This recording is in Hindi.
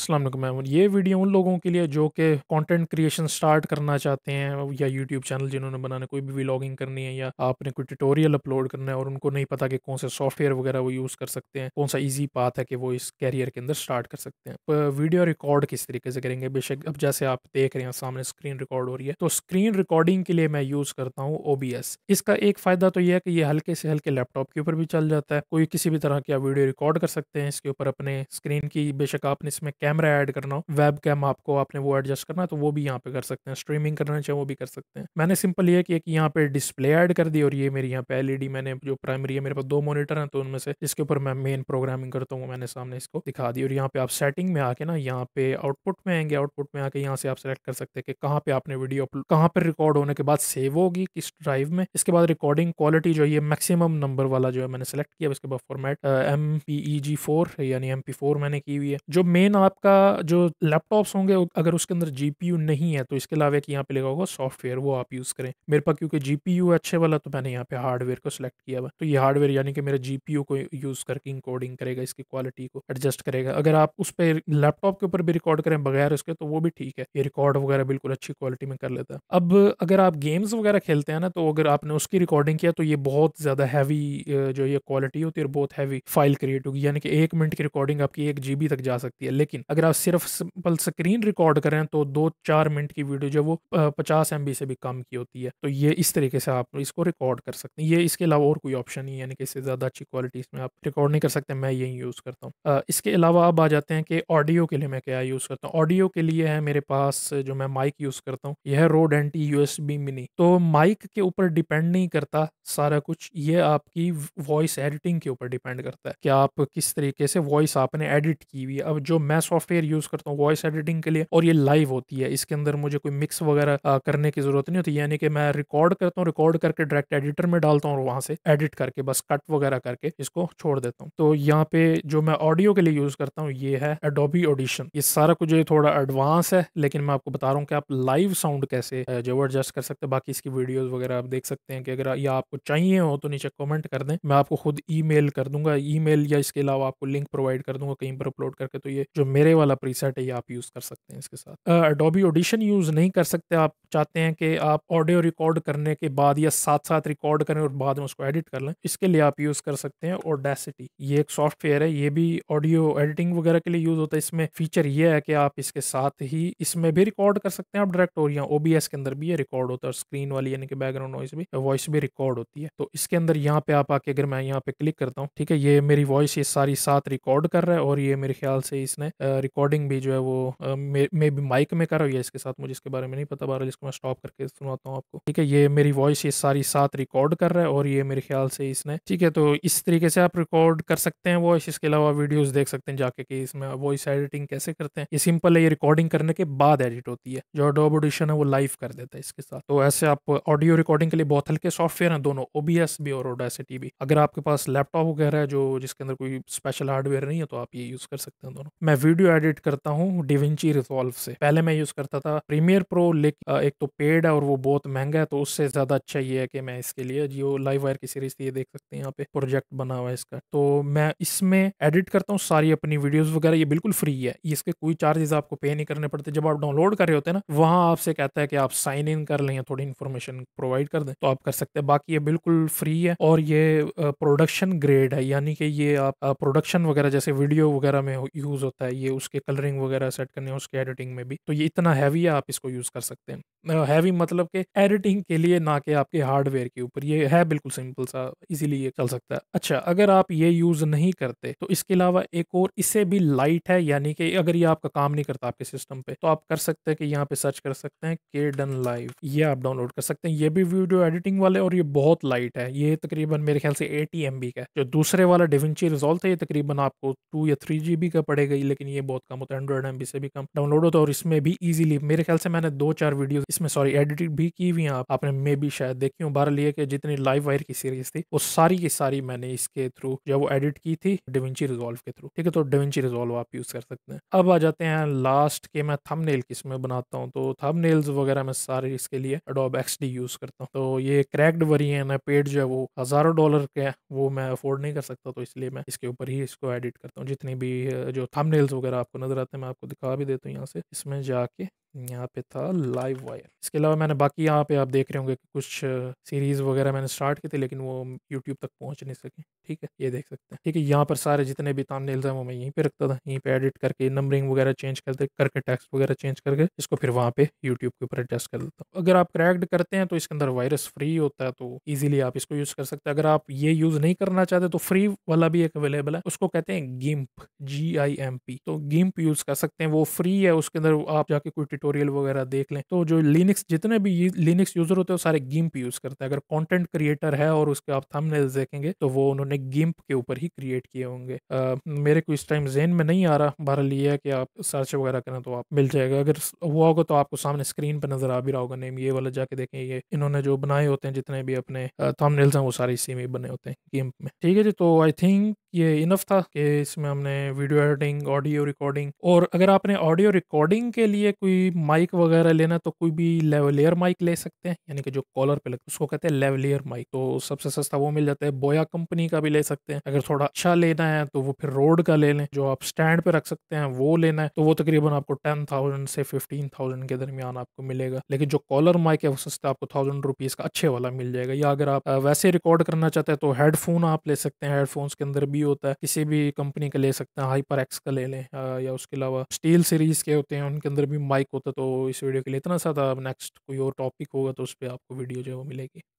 असलम मैम ये वीडियो उन लोगों के लिए जो कि कंटेंट क्रिएशन स्टार्ट करना चाहते हैं या यूट्यूब चैनल जिन्होंने बनाने कोई भी व्लॉगिंग करनी है या आपने कोई ट्यूटोरियल अपलोड करना है और उनको नहीं पता कि कौन से सॉफ्टवेयर वगैरह वो यूज़ कर सकते हैं कौन सा ईजी पाथ है कि वो इस कैरियर के अंदर स्टार्ट कर सकते हैं वीडियो रिकॉर्ड किस तरीके से करेंगे बेशक अब जैसे आप देख रहे हैं सामने स्क्रीन रिकॉर्ड हो रही है तो स्क्रीन रिकॉर्डिंग के लिए मैं यूज़ करता हूँ ओ इसका एक फ़ायदा तो यह है कि ये हल्के से हल्के लैपटॉप के ऊपर भी चल जाता है कोई किसी भी तरह की आप वीडियो रिकॉर्ड कर सकते हैं इसके ऊपर अपने स्क्रीन की बेशक आपने इसमें कैमरा ऐड करना हो वेब कैम आपको आपने वो एडजस्ट करना तो वो भी यहाँ पे कर सकते हैं स्ट्रीमिंग करना चाहे वो भी कर सकते हैं मैंने सिंपल ये कि एक यहाँ पे डिस्प्ले ऐड कर दी और ये मेरी यहाँ पे एलईडी e मैंने जो प्राइमरी है मेरे पास दो मोनिटर हैं तो उनमें से जिसके ऊपर मैं मेन प्रोग्रामिंग करता हूँ मैंने सामने इसको दिखा दी और यहाँ पे आप सेटिंग में आके ना यहाँ पे आउटपुट में आएंगे आउटपुट में आके यहाँ से आप सेलेक्ट कर सकते हैं कि कहाँ पे आपने वीडियो कहाँ पर रिकॉर्ड होने के बाद सेव होगी किस ड्राइव में इसके बाद रिकॉर्डिंग क्वालिटी जो है मैक्सिमम नंबर वाला जो है मैंने सेलेक्ट किया उसके बाद format M P E G four यानी एम पी फोर मैंने की हुई है जो मेन आप आपका जो लैपटॉप्स होंगे अगर उसके अंदर जीपीयू नहीं है तो इसके अलावा एक यहाँ पे लिखा होगा सॉफ्टवेयर वो आप यूज़ करें मेरे पास क्योंकि जीपीयू अच्छे वाला तो मैंने यहाँ पे हार्डवेयर को सिलेक्ट किया हुआ तो ये हार्डवेयर यानी कि मेरा जी को यूज़ करके इंकोडिंग करेगा इसकी क्वालिटी को एडजस्ट करेगा अगर आप उस पर लैपटॉप के ऊपर भी रिकॉर्ड करें बगैर उसके तो वो भी ठीक है ये रिकॉर्ड वगैरह बिल्कुल अच्छी क्वालिटी में कर लेता है अब अगर आप गेम्स वगैरह खेलते हैं ना तो अगर आपने उसकी रिकॉर्डिंग किया तो ये बहुत ज़्यादा हैवी जो ये क्वालिटी होती है और बहुत हैवी फाइल क्रिएट होगी यानी कि एक मिनट की रिकॉर्डिंग आपकी एक जीबी तक जा सकती है लेकिन अगर आप सिर्फ सिंपल स्क्रीन रिकॉर्ड करें तो दो चार मिनट की वीडियो जो वो पचास एम से भी कम की होती है तो ये इस तरीके से आप इसको रिकॉर्ड कर सकते हैं ये इसके अलावा और कोई ऑप्शन नहीं है यानी कि इससे ज़्यादा अच्छी क्वालिटी इसमें आप रिकॉर्ड नहीं कर सकते मैं यही यूज़ करता हूँ इसके अलावा अब आ जाते हैं कि ऑडियो के लिए मैं क्या यूज़ करता हूँ ऑडियो के लिए है मेरे पास जो मैं माइक यूज़ करता हूँ यह है रोड एंटी यू मिनी तो माइक के ऊपर डिपेंड नहीं करता सारा कुछ ये आपकी वॉइस एडिटिंग के ऊपर डिपेंड करता है कि आप किस तरीके से वॉइस आपने एडिट की हुई है अब जो मैं सॉफ्टवेयर यूज करता हूँ वॉइस एडिटिंग के लिए और ये लाइव होती है इसके अंदर मुझे कोई मिक्स वगैरह करने की जरूरत नहीं होती यानी कि मैं रिकॉर्ड करता हूँ रिकॉर्ड करके डायरेक्ट एडिटर में डालता हूँ और वहां से एडिट करके बस कट वगैरह करके इसको छोड़ देता हूँ तो यहाँ पे जो मैं ऑडियो के लिए यूज करता हूँ ये है एडोबी ऑडिशन ये सारा कुछ थोड़ा एडवांस है लेकिन मैं आपको बता रहा हूँ कि आप लाइव साउंड कैसे जो एडजस्ट कर सकते हैं बाकी इसकी वीडियोज वगैरह आप देख सकते हैं कि अगर ये आपको चाहिए हो तो नीचे कॉमेंट कर दें मैं आपको खुद ई कर दूंगा ई या इसके अलावा आपको लिंक प्रोवाइड कर दूंगा कहीं पर अपलोड करके तो ये जो मेरे ग्रे वाला प्रीसेट है ये आप यूज़ कर सकते हैं इसके साथ अडोबी ऑडिशन यूज़ नहीं कर सकते आप चाहते हैं कि आप ऑडियो रिकॉर्ड करने के बाद या साथ साथ रिकॉर्ड करें और बाद में उसको एडिट कर लें इसके लिए आप यूज़ कर सकते हैं ओडेसिटी ये एक सॉफ्टवेयर है ये भी ऑडियो एडिटिंग वगैरह के लिए यूज़ होता है इसमें फीचर ये है कि आप इसके साथ ही इसमें भी रिकॉर्ड कर सकते हैं आप डायरेक्ट और यहाँ ओ के अंदर भी ये रिकॉर्ड होता है स्क्रीन वाली यानी कि बैकग्राउंड नॉइस भी वॉइस भी रिकॉर्ड होती है तो इसके अंदर यहाँ पर आप आके अगर मैं यहाँ पर क्लिक करता हूँ ठीक है ये मेरी वॉइस ये सारी साथ रिकॉर्ड कर रहा है और ये मेरे ख्याल से इसने रिकॉर्डिंग भी जो है वो मे मे बी माइक में कर रही है इसके साथ मुझे इसके बारे में नहीं पता बहरहाल इसको मैं स्टॉप करके सुनाता हूँ आपको ठीक है ये मेरी वॉइस ये सारी साथ रिकॉर्ड कर रहा है और ये मेरे ख्याल से इसने ठीक है तो इस तरीके से आप रिकॉर्ड कर सकते हैं वॉइस इसके अलावा वीडियोज देख सकते हैं जाके कि इसमें वॉइस एडिटिंग कैसे करते हैं ये सिंपल है ये रिकॉर्डिंग करने के बाद एडिट होती है जो डोब ऑडिशन है वो लाइव कर देता है इसके साथ तो ऐसे आप ऑडियो रिकॉर्डिंग के लिए बहुत हल्के सॉफ्टवेयर हैं दोनों ओबीएस भी और ओडासिटी भी अगर आपके पास लैपटॉप वगैरह है जो जिसके अंदर कोई स्पेशल हार्डवेयर नहीं है तो आप ये यूज कर सकते हैं दोनों मैं वीडियो वीडियो एडिट करता हूँ डिविंची रिजॉल्व से पहले मैं यूज़ करता था प्रीमियर प्रो लेकिन एक तो पेड है और वो बहुत महंगा है तो उससे ज़्यादा अच्छा ये है कि मैं इसके लिए जियो लाइव वायर की सीरीज थी ये देख सकते हैं यहाँ पे प्रोजेक्ट बना हुआ है इसका तो मैं इसमें एडिट करता हूँ सारी अपनी वीडियोज़ वगैरह ये बिल्कुल फ्री है इसके कोई चार्जेस आपको पे नहीं करने पड़ते जब आप डाउनलोड कर रहे होते हैं ना वहाँ आपसे कहता है कि आप साइन इन कर लें थोड़ी इन्फॉर्मेशन प्रोवाइड कर दें तो आप कर सकते हैं बाकी ये बिल्कुल फ्री है और ये प्रोडक्शन ग्रेड है यानी कि ये आप प्रोडक्शन वगैरह जैसे वीडियो वगैरह में यूज़ होता है ये चाहिए उसके कलरिंग वगैरह सेट करने उसके एडिटिंग में भी तो ये इतना हैवी है आप इसको यूज़ कर सकते हैं हैवी मतलब कि एडिटिंग के लिए ना कि आपके हार्डवेयर के ऊपर ये है बिल्कुल सिंपल सा इजीली ये चल सकता है अच्छा अगर आप ये यूज़ नहीं करते तो इसके अलावा एक और इससे भी लाइट है यानी कि अगर ये आपका काम नहीं करता आपके सिस्टम पे तो आप कर सकते हैं कि यहाँ पे सर्च कर सकते हैं के डन लाइव ये आप डाउनलोड कर सकते हैं ये भी वीडियो एडिटिंग वाले और ये बहुत लाइट है ये तकरीबन मेरे ख्याल से एटी एम का जो दूसरे वाला डिविंची रिजॉल्व था ये तकरीबन आपको टू या थ्री जी का पड़ेगा लेकिन ये ये बहुत कम होता है हंड्रेड एम से भी कम डाउनलोड होता है और इसमें भी ईजिली मेरे ख्याल से मैंने दो चार वीडियो इसमें सॉरी एडिट भी की हुई आप आपने मे भी शायद देखी हूँ बार लिए कि जितनी लाइव वायर की सीरीज थी वो सारी की सारी मैंने इसके थ्रू जब वो एडिट की थी डिविंची रिजोल्व के थ्रू ठीक है तो डिविंची रिजोल्व आप यूज कर सकते हैं अब आ जाते हैं लास्ट के मैं थम नेल किसमें बनाता हूँ तो थम नेल्स वगैरह मैं सारे इसके लिए अडोब एक्स यूज करता हूँ तो ये क्रैक्ड वर्जन है पेड जो है वो हजारों डॉलर के वो मैं अफोर्ड नहीं कर सकता तो इसलिए मैं इसके ऊपर ही इसको एडिट करता हूँ जितनी भी जो थम वगैरह अगर आपको नज़र आते हैं मैं आपको दिखा भी देता हूँ यहाँ से इसमें जाके यहाँ पे था लाइव वायर इसके अलावा मैंने बाकी यहाँ पे आप देख रहे होंगे कि कुछ सीरीज़ वगैरह मैंने स्टार्ट की थी लेकिन वो यूट्यूब तक पहुँच नहीं सके ठीक है ये देख सकते हैं ठीक है यहाँ पर सारे जितने भी ताम हैं वो मैं यहीं पे रखता था यहीं पे एडिट करके नंबरिंग वगैरह चेंज दे करके टेक्स्ट वगैरह चेंज करके इसको फिर वहाँ पे यूट्यूब के ऊपर एडजस्ट कर देता हूँ अगर आप क्रैक्ड करते हैं तो इसके अंदर वायरस फ्री होता है तो ईजिली आप इसको यूज़ कर सकते हैं अगर आप ये यूज़ नहीं करना चाहते तो फ्री वाला भी एक अवेलेबल है उसको कहते हैं गिम्प जी आई एम पी तो गिम्प यूज़ कर सकते हैं वो फ्री है उसके अंदर आप जाके कोई ट्यूटोरियल वगैरह देख लें तो जो लिनक्स जितने भी लिनक्स यूजर होते हैं सारे गिम्प यूज करते हैं अगर कॉन्टेंट क्रिएटर है और उसके आप थंबनेल्स देखेंगे तो वो उन्होंने गिम्प के ऊपर ही क्रिएट किए होंगे मेरे को इस टाइम जेन में नहीं आ रहा बहरहाल लिया कि आप सर्च वगैरह करें तो आप मिल जाएगा अगर हुआ होगा तो आपको सामने स्क्रीन पर नजर आ भी रहा होगा नेम ये वाला जाके देखें ये इन्होंने जो बनाए होते हैं जितने भी अपने थमनेल्स हैं वो सारे इसी में बने होते हैं गेम में ठीक है जी तो आई थिंक ये इनफ था कि इसमें हमने वीडियो एडिटिंग ऑडियो रिकॉर्डिंग और अगर आपने ऑडियो रिकॉर्डिंग के लिए कोई माइक वगैरह लेना तो कोई भी लेवलियर माइक ले सकते हैं यानी कि जो कॉलर पे लगता है उसको कहते हैं लेवलियर माइक तो सबसे सस्ता वो मिल जाता है बोया कंपनी का भी ले सकते हैं अगर थोड़ा अच्छा लेना है तो वो फिर रोड का ले लें जो आप स्टैंड पे रख सकते हैं वो लेना है तो वो तकरीबन आपको टेन थाउजेंड से फिफ्टीन थाउजेंड के दरमियान आपको मिलेगा लेकिन जो कॉलर माइक है वो सस्ता आपको थाउजेंड रुपीज का अच्छे वाला मिल जाएगा या अगर आप वैसे रिकॉर्ड करना चाहते हैं तो हेडफोन आप ले सकते हैं हेडफोन्स के अंदर भी भी होता है किसी भी कंपनी का ले सकते हैं हाइपर एक्स का ले लें या उसके अलावा स्टील सीरीज के होते हैं उनके अंदर भी माइक होता है तो इस वीडियो के लिए इतना सा था नेक्स्ट कोई और टॉपिक होगा तो उस पर आपको वीडियो जो है वो मिलेगी